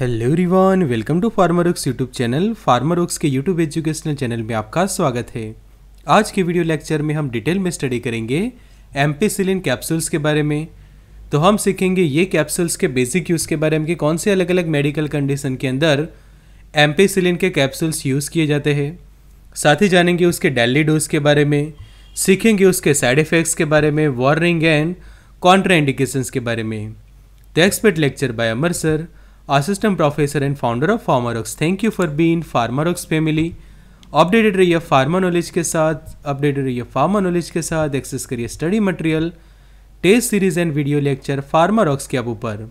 hello रिवान welcome to Pharma Rocks YouTube channel Pharma Rocks के YouTube educational channel में आपका स्वागत है आज के वीडियो लेक्चर में हम डिटेल में स्टडी करेंगे एम्पेसिलिन कैप्सूल्स के बारे में तो हम सीखेंगे ये कैप्सूल्स के बेसिक यूज़ के बारे में कि कौन से अलग अलग मेडिकल कंडीशन के अंदर एम्पेसिलिन के कैप्सूल्स यूज़ किए जाते हैं साथ ही जानेंगे उसके डेली डोज के बारे में सीखेंगे उसके साइड इफ़ेक्ट्स के बारे में वार्निंग एंड कॉन्ट्राइंडिकेशंस के बारे में the expert lecture by Amar sir assistant professor and founder of PharmaRocks thank you for been PharmaRocks family updated रहिए फार्मा नॉलेज के साथ अपडेटेड रहिए फार्मा नॉलेज के साथ एक्सेस करिए study material test series and video lecture Pharma Rocks के app ऊपर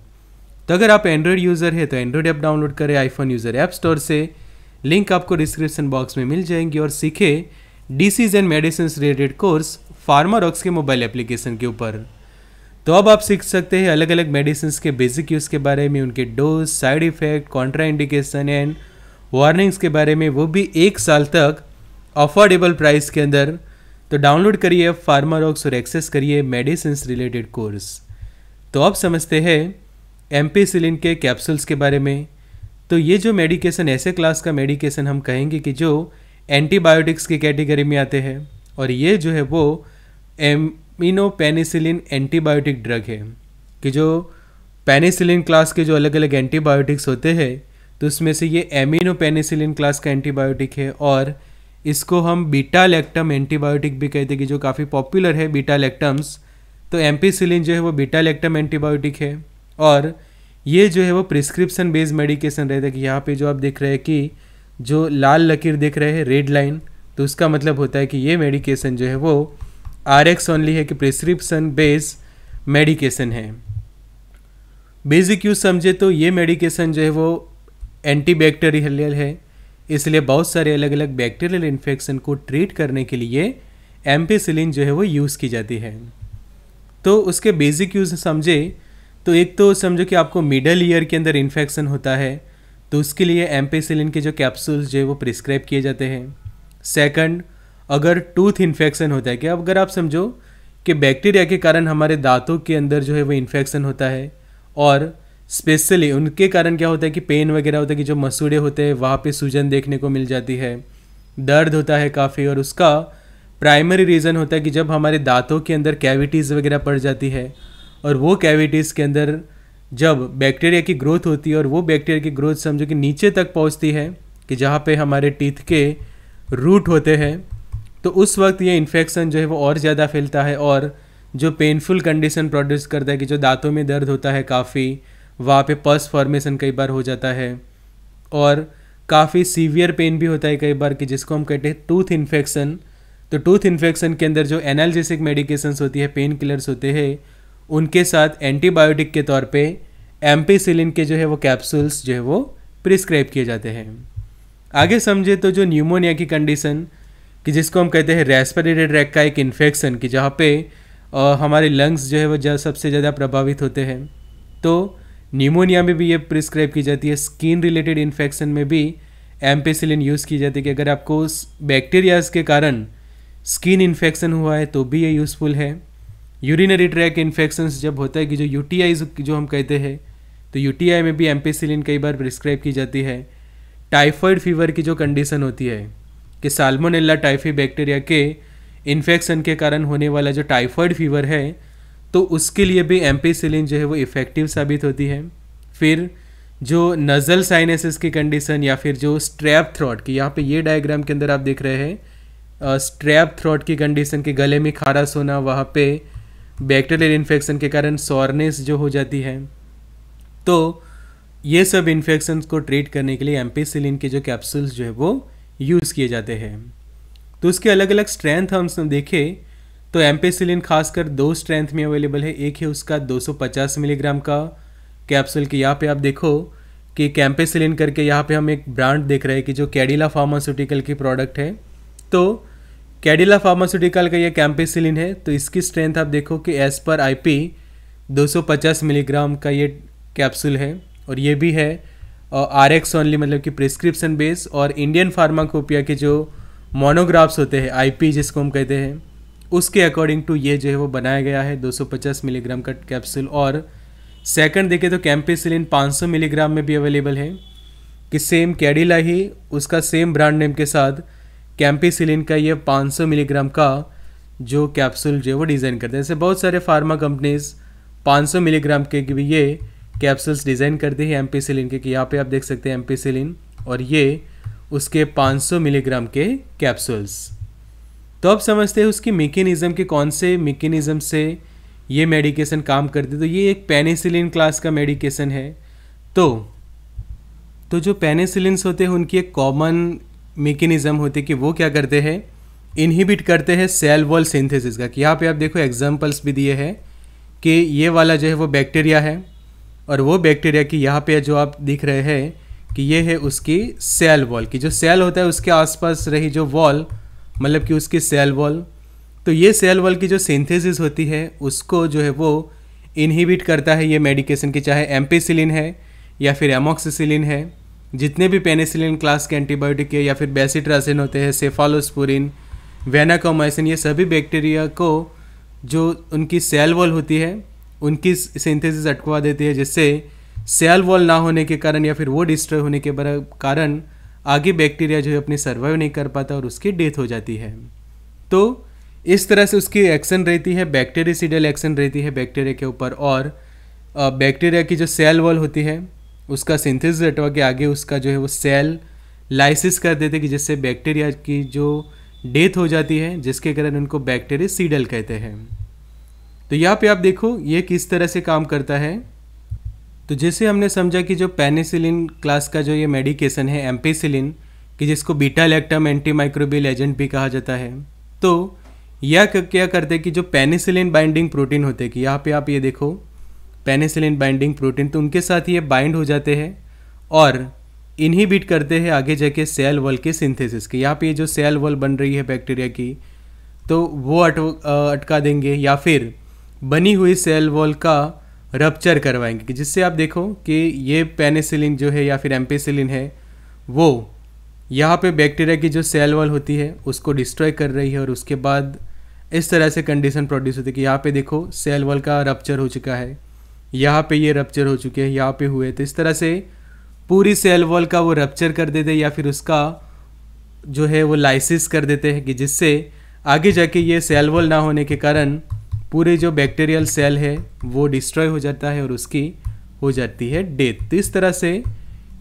तो अगर आप एंड्रॉयड यूज़र है तो एंड्रॉयड ऐप डाउनलोड करें आईफोन यूज़र ऐप स्टोर से लिंक आपको डिस्क्रिप्शन बॉक्स में मिल जाएंगी और सीखे disease and medicine related course Pharma Rocks के मोबाइल एप्लीकेशन के ऊपर तो अब आप सीख सकते हैं अलग अलग मेडिसिन के बेसिक यूज़ के बारे में उनके dose side effect contraindication and warnings के बारे में वो भी एक साल तक अफोर्डेबल प्राइस के अंदर तो डाउनलोड करिए फार्मारॉक्स और एक्सेस करिए मेडिसिन रिलेटेड कोर्स तो अब समझते हैं एम्पीसिलिन के कैप्सूल्स के बारे में तो ये जो मेडिकेशन ऐसे क्लास का मेडिकेशन हम कहेंगे कि जो एंटीबायोटिक्स की कैटेगरी में आते हैं और ये जो है वो amino penicillin antibiotic drug है कि जो पेनिसिलिन क्लास के जो अलग अलग एंटीबायोटिक्स होते हैं तो उसमें से ये एमिनो पेनिसिलिन क्लास का एंटीबायोटिक है और इसको हम बीटा लैक्टम एंटीबायोटिक भी कहते हैं कि जो काफ़ी पॉपुलर है बीटा लैक्टम्स तो एम्पीसिलिन जो है वो बीटा लैक्टम एंटीबायोटिक है और ये जो है वो प्रिस्क्रिप्शन बेस्ड मेडिकेशन रहता है कि यहाँ पे जो आप देख रहे हैं कि जो लाल लकीर देख रहे हैं रेड लाइन तो उसका मतलब होता है कि ये मेडिकेशन जो है वो आर एक्स ओनली है कि प्रिस्क्रिप्सन बेस मेडिकेशन है बेसिक यूज समझे तो ये मेडिकेशन जो है वो एंटीबैक्टीरियल है इसलिए बहुत सारे अलग अलग बैक्टीरियल इन्फेक्शन को ट्रीट करने के लिए एम्पेसिलिन जो है वो यूज़ की जाती है तो उसके बेसिक यूज़ समझे तो एक तो समझो कि आपको मिडल ईयर के अंदर इन्फेक्शन होता है तो उसके लिए एम्पेसिलिन के जो कैप्सूल्स जो है वो प्रिस्क्राइब किए जाते हैं सेकंड अगर टूथ इन्फेक्शन होता है क्या अगर आप समझो कि बैक्टीरिया के कारण हमारे दांतों के अंदर जो है वो इन्फेक्शन होता है और स्पेशली उनके कारण क्या होता है कि पेन वगैरह होता है कि जो मसूड़े होते हैं वहाँ पे सूजन देखने को मिल जाती है दर्द होता है काफ़ी और उसका प्राइमरी रीज़न होता है कि जब हमारे दांतों के अंदर कैविटीज़ वगैरह पड़ जाती है और वो कैविटीज़ के अंदर जब बैक्टीरिया की ग्रोथ होती है और वो बैक्टीरिया की ग्रोथ समझो कि नीचे तक पहुँचती है कि जहाँ पर हमारे टीथ के रूट होते हैं तो उस वक्त ये इन्फेक्शन जो है वो और ज़्यादा फैलता है और जो पेनफुल कंडीशन प्रोड्यूस करता है कि जो दांतों में दर्द होता है काफ़ी वहाँ पे पस फॉर्मेशन कई बार हो जाता है और काफ़ी सीवियर पेन भी होता है कई बार कि जिसको हम कहते हैं टूथ इन्फेक्शन तो टूथ इन्फेक्शन के अंदर जो एनालजेसिक मेडिकेशंस होती है पेन किलर्स होते हैं उनके साथ एंटीबायोटिक के तौर पे एम्पीसिलिन के जो है वो कैप्सूल्स जो है वो प्रिस्क्राइब किए जाते हैं आगे समझे तो जो न्यूमोनिया की कंडीशन कि जिसको हम कहते हैं रेस्परेटरी ट्रैक का एक इन्फेक्शन कि जहाँ पे आ, हमारे लंग्स जो है वो सबसे ज़्यादा प्रभावित होते हैं तो न्यूमोनिया में भी ये प्रिस्क्राइब की जाती है स्किन रिलेटेड इन्फेक्शन में भी एम्पेसिलिन यूज़ की जाती है कि अगर आपको बैक्टीरियाज के कारण स्किन इन्फेक्शन हुआ है तो भी ये यूज़फुल है यूरिनरी ट्रैक इन्फेक्शंस जब होता है कि जो यू जो हम कहते हैं तो यू में भी एम्पेसिलिन कई बार प्रिस्क्राइब की जाती है टाइफॉइड फीवर की जो कंडीशन होती है कि साल्मोनेला टाइफी बैक्टीरिया के इन्फेक्शन के कारण होने वाला जो टाइफॉइड फीवर है तो उसके लिए भी एम्पीसिलिन जो है वो इफ़ेक्टिव साबित होती है फिर जो नज़ल साइनेसिस की कंडीशन या फिर जो स्ट्रैप थ्रॉट की यहाँ पे ये डायग्राम के अंदर आप देख रहे हैं स्ट्रैप थ्रॉट की कंडीशन के गले में खारास होना वहाँ पे बैक्टीरियल इन्फेक्शन के कारण सॉर्नेस जो हो जाती है तो ये सब इन्फेक्शन को ट्रीट करने के लिए एम्पीसिलिन के जो कैप्सूल्स जो है वो यूज़ किए जाते हैं तो उसके अलग अलग स्ट्रेंथ हम देखें तो एम्पेसिलिन खासकर दो स्ट्रेंथ में अवेलेबल है एक है उसका 250 मिलीग्राम का कैप्सूल की यहाँ पे आप देखो कि कैम्पेसिलिन करके यहाँ पे हम एक ब्रांड देख रहे हैं कि जो कैडिला फार्मास्यूटिकल की प्रोडक्ट है तो कैडिला फार्मास्यूटिकल का यह कैम्पेसिलिन है तो इसकी स्ट्रेंथ आप देखो कि एज़ पर आई 250 मिलीग्राम का ये कैप्सूल है और ये भी है आर एक्स ओनली मतलब कि प्रिस्क्रिप्शन बेस और इंडियन फार्माकोपिया के जो मोनोग्राफ्स होते हैं आई जिसको हम कहते हैं उसके अकॉर्डिंग टू ये जो है वो बनाया गया है 250 मिलीग्राम का कैप्सूल और सेकंड देखें तो कैम्पेसिलिन 500 मिलीग्राम में भी अवेलेबल है कि सेम कैडिला ही उसका सेम ब्रांड नेम के साथ कैम्पेसिलिन का ये 500 मिलीग्राम का जो कैप्सूल जो है वो डिज़ाइन करते हैं जैसे बहुत सारे फार्मा कंपनीज़ 500 मिलीग्राम के भी ये कैप्सूल्स डिज़ाइन दी है एम पी सिलिन क्योंकि यहाँ पे आप देख सकते हैं एम पी सिलिन और ये उसके 500 मिलीग्राम के कैप्सूल्स तो अब समझते हैं उसकी मेकेनिज़म के कौन से मेकेनिज़म से ये मेडिकेशन काम करती है तो ये एक पेनिसिलिन क्लास का मेडिकेशन है तो तो जो पेनिसिलिन्स होते हैं उनकी एक कॉमन मेकेनिज़म होती है कि वो क्या करते हैं इनहिबिट करते हैं सेल वॉल सिंथेसिस का कि यहाँ पे आप देखो एग्जांपल्स भी दिए हैं कि ये वाला जो है वो बैक्टीरिया है और वो बैक्टीरिया की यहाँ पे जो आप दिख रहे हैं कि ये है उसकी सेल वॉल की जो सेल होता है उसके आसपास रही जो वॉल मतलब कि उसकी सेल वॉल तो ये सेल वॉल की जो सिंथेसिस होती है उसको जो है वो इनहिबिट करता है ये मेडिकेशन की चाहे एम्पेसिलिन है या फिर एमोक्सिसिलिन है जितने भी पेनिसिलिन क्लास के एंटीबायोटिक है या फिर बेसिट्रासिन होते हैं सेफालोस्पोरिन वेनाकोमाइसिन ये सभी बैक्टीरिया को जो उनकी सेल वॉल होती है उनकी सिंथेसिस अटकवा देती है जिससे सेल वॉल ना होने के कारण या फिर वो डिस्ट्रॉय होने के कारण आगे बैक्टीरिया जो है अपनी सर्वाइव नहीं कर पाता और उसकी डेथ हो जाती है तो इस तरह से उसकी एक्शन रहती है बैक्टीरियसीडल एक्शन रहती है बैक्टीरिया के ऊपर और बैक्टीरिया की जो सेल वॉल होती है उसका सिंथेसिस अटवा के आगे उसका जो है वो सेल लाइसिस कर देते कि जिससे बैक्टीरिया की जो डेथ हो जाती है जिसके कारण उनको बैक्टेरिया सीडल कहते हैं तो यहाँ पे आप देखो ये किस तरह से काम करता है तो जैसे हमने समझा कि जो पेनिसिलिन क्लास का जो ये मेडिकेशन है एम्पेसिलिन कि जिसको बीटा लैक्टम एंटीमाइक्रोबियल एजेंट भी कहा जाता है तो यह क्या करते हैं कि जो पेनिसिलिन बाइंडिंग प्रोटीन होते हैं कि यहाँ पे आप ये देखो पेनिसिलिन बाइंडिंग प्रोटीन तो उनके साथ ये बाइंड हो जाते हैं और इनहिबिट करते हैं आगे जाके सेल वॉल के सिंथेसिस के यहाँ पे जो सेल वॉल बन रही है बैक्टीरिया की तो वो अट अटका देंगे या फिर बनी हुई सेल वॉल का रप्चर करवाएंगे कि जिससे आप देखो कि ये पेनिसिलिन जो है या फिर एम्पेसिलिन है वो यहाँ पे बैक्टीरिया की जो सेल वॉल होती है उसको डिस्ट्रॉय कर रही है और उसके बाद इस तरह से कंडीशन प्रोड्यूस होती है कि यहाँ पे देखो सेल वॉल का रप्चर हो चुका है यहाँ पे ये रप्चर हो चुके हैं यहाँ पे हुए तो इस तरह से पूरी सेल वॉल का वो रप्चर कर देते या फिर उसका जो है वो लाइसिस कर देते हैं कि जिससे आगे जाके ये सेल वॉल ना होने के कारण पूरे जो बैक्टीरियल सेल है वो डिस्ट्रॉय हो जाता है और उसकी हो जाती है डेथ तो इस तरह से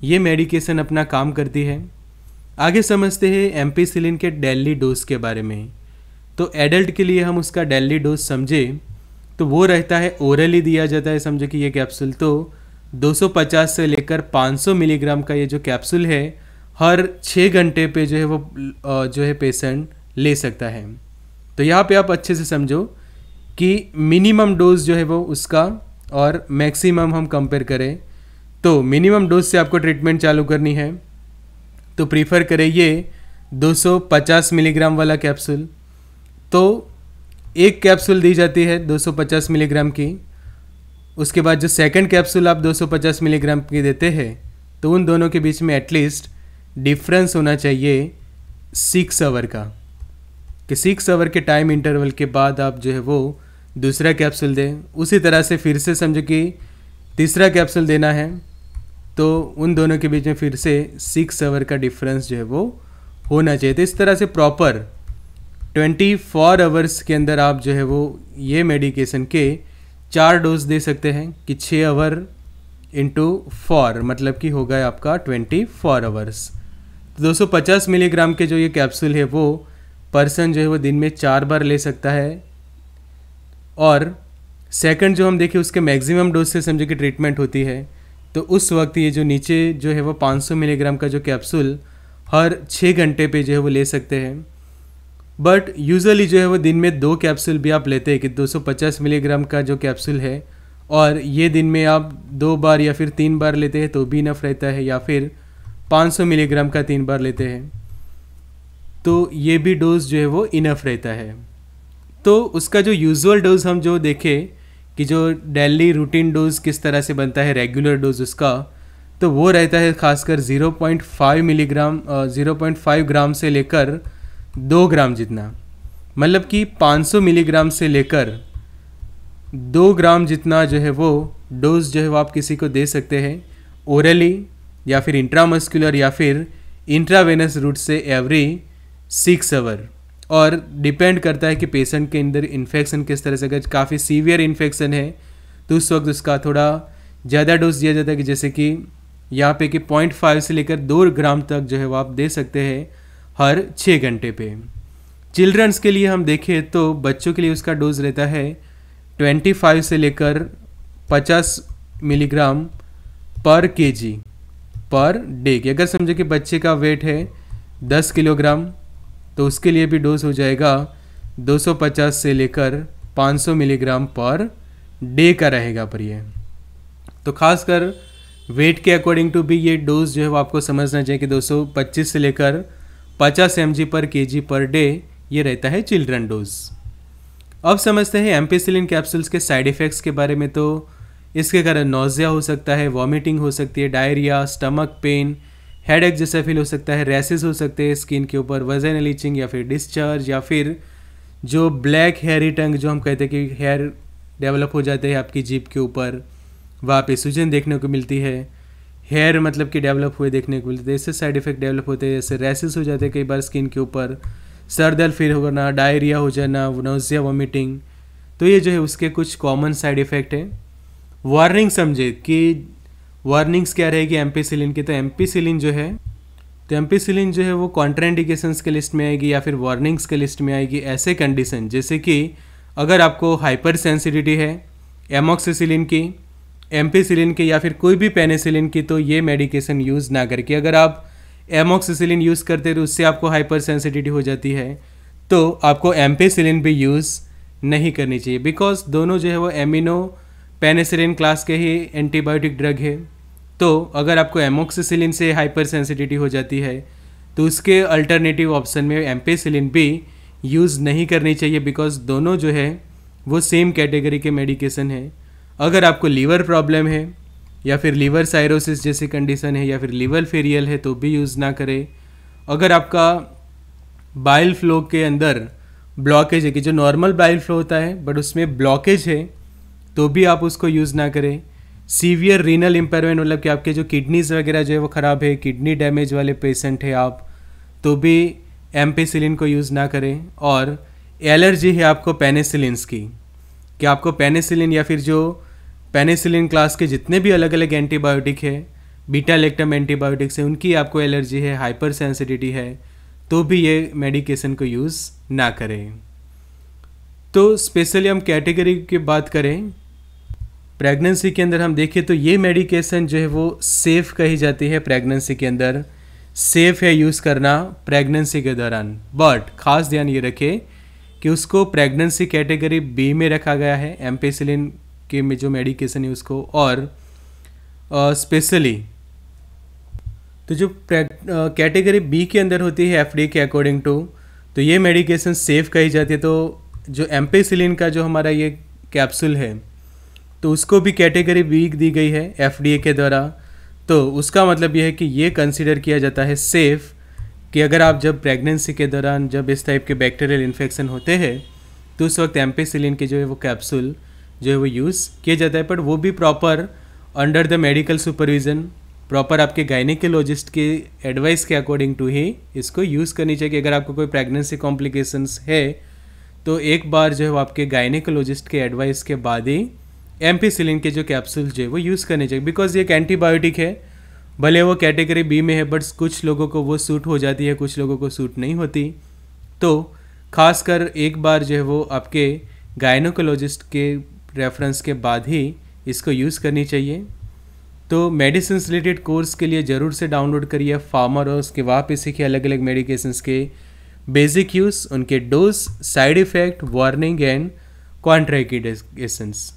ये मेडिकेशन अपना काम करती है आगे समझते हैं एम्पीसिलिन के डेली डोज के बारे में तो एडल्ट के लिए हम उसका डेली डोज समझें तो वो रहता है ओरली दिया जाता है समझो कि ये कैप्सूल तो 250 से लेकर 500 मिलीग्राम का ये जो कैप्सूल है हर छः घंटे पे जो है वो जो है पेशेंट ले सकता है तो यहाँ पे आप अच्छे से समझो कि मिनिमम डोज जो है वो उसका और मैक्सिमम हम कंपेयर करें तो मिनिमम डोज से आपको ट्रीटमेंट चालू करनी है तो प्रीफर करें ये 250 मिलीग्राम वाला कैप्सूल तो एक कैप्सूल दी जाती है 250 मिलीग्राम की उसके बाद जो सेकंड कैप्सूल आप 250 मिलीग्राम की देते हैं तो उन दोनों के बीच में एटलीस्ट डिफरेंस होना चाहिए सिक्स आवर का कि सिक्स आवर के टाइम इंटरवल के बाद आप जो है वो दूसरा कैप्सूल दें उसी तरह से फिर से समझो कि तीसरा कैप्सूल देना है तो उन दोनों के बीच में फिर से सिक्स आवर का डिफरेंस जो है वो होना चाहिए तो इस तरह से प्रॉपर ट्वेंटी फोर आवर्स के अंदर आप जो है वो ये मेडिकेशन के चार डोज दे सकते हैं कि छः आवर इंटू फोर मतलब कि हो आपका ट्वेंटी फोर आवर्स तो दो सौ पचास मिलीग्राम के जो ये कैप्सूल है वो पर्सन जो है वो दिन में चार बार ले सकता है और सेकंड जो हम देखें उसके मैक्सिमम डोज से समझो कि ट्रीटमेंट होती है तो उस वक्त ये जो नीचे जो है वो 500 मिलीग्राम का जो कैप्सूल हर छः घंटे पे जो है वो ले सकते हैं बट यूजअली जो है वो दिन में दो कैप्सूल भी आप लेते हैं कि 250 मिलीग्राम का जो कैप्सूल है और ये दिन में आप दो बार या फिर तीन बार लेते हैं तो भी इनफ रहता है या फिर 500 मिलीग्राम का तीन बार लेते हैं तो ये भी डोज जो है वो इनफ रहता है तो उसका जो यूजुअल डोज हम जो देखे कि जो डेली रूटीन डोज किस तरह से बनता है रेगुलर डोज उसका तो वो रहता है खासकर 0.5 मिलीग्राम 0.5 ग्राम से लेकर दो ग्राम जितना मतलब कि 500 मिलीग्राम से लेकर दो ग्राम जितना जो है वो डोज जो है वो आप किसी को दे सकते हैं ओरली या फिर इंट्रामस्कुलर या फिर इंट्रावेनस रूट से एवरी सिक्स आवर और डिपेंड करता है कि पेशेंट के अंदर इन्फेक्शन किस तरह से अगर काफ़ी सीवियर इन्फेक्शन है तो उस वक्त उसका थोड़ा ज़्यादा डोज दिया जाता है कि जैसे कि यहाँ पे कि पॉइंट फाइव से लेकर दो ग्राम तक जो है वो आप दे सकते हैं हर छः घंटे पे चिल्ड्रंस के लिए हम देखें तो बच्चों के लिए उसका डोज रहता है ट्वेंटी फाइव से लेकर पचास मिलीग्राम पर के जी पर डे की अगर समझो कि बच्चे का वेट है दस किलोग्राम तो उसके लिए भी डोज हो जाएगा 250 से लेकर 500 मिलीग्राम पर डे का रहेगा पर ये तो खासकर वेट के अकॉर्डिंग टू भी ये डोज जो है वो आपको समझना चाहिए कि 225 से लेकर 50 एम पर के पर डे ये रहता है चिल्ड्रन डोज अब समझते हैं एम्पीसिलिन कैप्सूल्स के साइड इफ़ेक्ट्स के बारे में तो इसके कारण नोज़िया हो सकता है वॉमिटिंग हो सकती है डायरिया स्टमक पेन हेड एक जैसा फील हो सकता है रैसेस हो सकते हैं स्किन के ऊपर वजन लीचिंग या फिर डिस्चार्ज या फिर जो ब्लैक हेयरी टंग जो हम कहते हैं कि हेयर डेवलप हो जाते हैं आपकी जीप के ऊपर वहाँ पे सूजन देखने को मिलती है हेयर मतलब कि डेवलप हुए देखने को मिलते हैं इससे साइड इफेक्ट डेवलप होते हैं जैसे रैसेस हो जाते हैं कई बार स्किन के ऊपर सर दर्द फील होना डायरिया हो जाना नोजिया वॉमिटिंग तो ये जो है उसके कुछ कॉमन साइड इफ़ेक्ट हैं वार्निंग समझे कि वार्निंग्स क्या रहेगी एम्पीसिलिन की तो एम्पीसिलिन जो है तो एम्पीसिलिन जो है वो कॉन्ट्राइंडिकेशंस के लिस्ट में आएगी या फिर वार्निंग्स के लिस्ट में आएगी ऐसे कंडीशन जैसे कि अगर आपको हाइपर सेंसिटिविटी है एमोक्सीसिलिन की एम्पीसिलिन की या फिर कोई भी पेनिसिलिन की तो ये मेडिकेशन यूज़ ना करके अगर आप एमोक्सीसिलिन यूज़ करते तो उससे आपको हाइपर सेंसिटिविटी हो जाती है तो आपको एम्पेसिलिन भी यूज़ नहीं करनी चाहिए बिकॉज दोनों जो है वो एमिनो पेनेसरिन क्लास के ही एंटीबायोटिक ड्रग है तो अगर आपको एमोक्सिसिलिन से हाइपर सेंसिटिविटी हो जाती है तो उसके अल्टरनेटिव ऑप्शन में एम्पेसिलिन भी यूज़ नहीं करनी चाहिए बिकॉज दोनों जो है वो सेम कैटेगरी के मेडिकेशन है अगर आपको लीवर प्रॉब्लम है या फिर लीवर साइरोसिस जैसी कंडीशन है या फिर लीवर फेरियल है तो भी यूज़ ना करें अगर आपका बाइल फ्लो के अंदर ब्लॉकेज है कि जो नॉर्मल बाइल फ्लो होता है बट उसमें ब्लॉकेज है तो भी आप उसको यूज़ ना करें सीवियर रीनल इम्पेयरमेंट मतलब कि आपके जो किडनीज़ वगैरह जो है वो ख़राब है किडनी डैमेज वाले पेशेंट है आप तो भी एम्पेसिलिन को यूज़ ना करें और एलर्जी है आपको पेनेसिलिनस की कि आपको पेनेसिलिन या फिर जो पेनेसिलिन क्लास के जितने भी अलग अलग एंटीबायोटिक है बीटा लेक्टम एंटीबायोटिक्स है उनकी आपको एलर्जी है हाइपर सेंसिटिविटी है तो भी ये मेडिकेशन को यूज़ ना करें तो स्पेशली हम कैटेगरी की बात करें प्रेगनेंसी के अंदर हम देखें तो ये मेडिकेशन जो है वो सेफ़ कही जाती है प्रेगनेंसी के अंदर सेफ़ है यूज़ करना प्रेगनेंसी के दौरान बट ख़ास ध्यान ये रखें कि उसको प्रेगनेंसी कैटेगरी बी में रखा गया है एम्पेसिलिन के में जो मेडिकेशन है उसको और स्पेशली तो जो कैटेगरी बी के अंदर होती है एफडी के अकॉर्डिंग टू तो ये मेडिकेशन सेफ़ कही जाती है तो जो एम्पेसिलिन का जो हमारा ये कैप्सूल है तो उसको भी कैटेगरी बी दी गई है एफ के द्वारा तो उसका मतलब यह है कि ये कंसिडर किया जाता है सेफ़ कि अगर आप जब प्रेगनेंसी के दौरान जब इस टाइप के बैक्टीरियल इन्फेक्शन होते हैं तो उस वक्त एम्पेसिलिन के जो है वो कैप्सूल जो है वो यूज़ किया जाता है बट वो भी proper under the medical supervision proper आपके गायनिकोलॉजिस्ट के एडवाइस के अकॉर्डिंग टू ही इसको यूज़ करनी चाहिए कि अगर आपको कोई प्रेगनेंसी कॉम्प्लिकेशंस है तो एक बार जो है वो आपके गायनिकोलॉजिस्ट के एडवाइस के बाद ही एम्पीसिलिन के जो कैप्सूल जो है वो यूज़ करने चाहिए बिकॉज ये एक एंटीबायोटिक है भले वो कैटेगरी बी में है बट कुछ लोगों को वो सूट हो जाती है कुछ लोगों को सूट नहीं होती तो खासकर एक बार जो है वो आपके गायनोकोलॉजिस्ट के रेफरेंस के बाद ही इसको यूज़ करनी चाहिए तो मेडिसिन रिलेटेड कोर्स के लिए ज़रूर से डाउनलोड करिए फार्मर और उसके वहाँ पे सीखिए अलग अलग मेडिकेशंस के बेसिक यूज़ उनके dose side effect warning and contraindications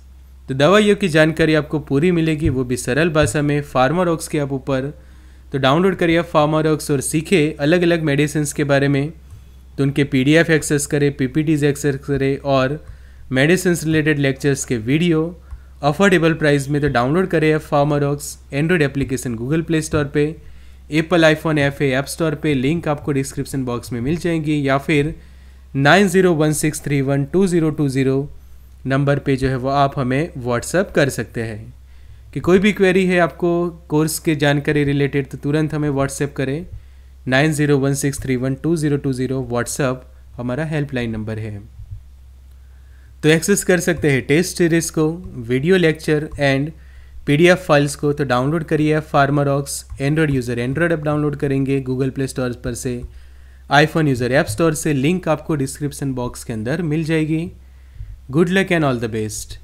तो दवाइयों की जानकारी आपको पूरी मिलेगी वो भी सरल भाषा में फार्मारॉक्स के आप ऊपर तो डाउनलोड करिए आप फार्मारॉक्स और सीखे अलग अलग मेडिसिन के बारे में तो उनके पी डी एफ एक्सेस करें पी पी टीज एक्सेस करें और मेडिसिन रिलेटेड लेक्चर्स के वीडियो अफोर्डेबल प्राइस में तो डाउनलोड करें Pharmarox Android application Google Play Store पर Apple iPhone app app store पे लिंक आपको डिस्क्रिप्शन बॉक्स में मिल जाएंगी या फिर nine zero one six three one two zero two zero number पे जो है वो आप हमें व्हाट्सअप कर सकते हैं कि कोई भी क्वेरी है आपको कोर्स के जानकारी रिलेटेड तो तुरंत हमें व्हाट्सएप करें nine zero one six three one two zero two zero WhatsApp हमारा हेल्पलाइन नंबर है तो एक्सेस कर सकते हैं टेस्ट सीरीज़ को video lecture and PDF files को तो डाउनलोड करिए Pharmarox Android user Android app download करेंगे गूगल प्ले स्टोर पर से आईफोन यूज़र ऐप स्टोर से लिंक आपको डिस्क्रिप्शन बॉक्स के अंदर मिल जाएगी good luck and all the best